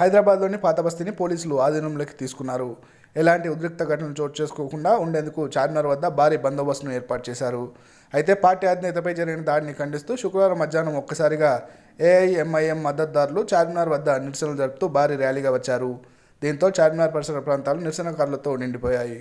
హైదరాబాద్లోని పాత బస్తీని పోలీసులు ఆధీనంలోకి తీసుకున్నారు ఎలాంటి ఉద్రిక్త ఘటనలు చోటు చేసుకోకుండా ఉండేందుకు చార్మినార్ వద్ద భారీ బందోబస్తును ఏర్పాటు చేశారు అయితే పార్టీ అధినేతపై జరిగిన దాడిని ఖండిస్తూ శుక్రవారం మధ్యాహ్నం ఒక్కసారిగా ఏఐఎంఐఎం మద్దతుదారులు చార్మినార్ వద్ద నిరసనలు జరుపుతూ భారీ ర్యాలీగా వచ్చారు దీంతో చార్మినార్ పరిసర ప్రాంతాలు నిరసనకారులతో నిండిపోయాయి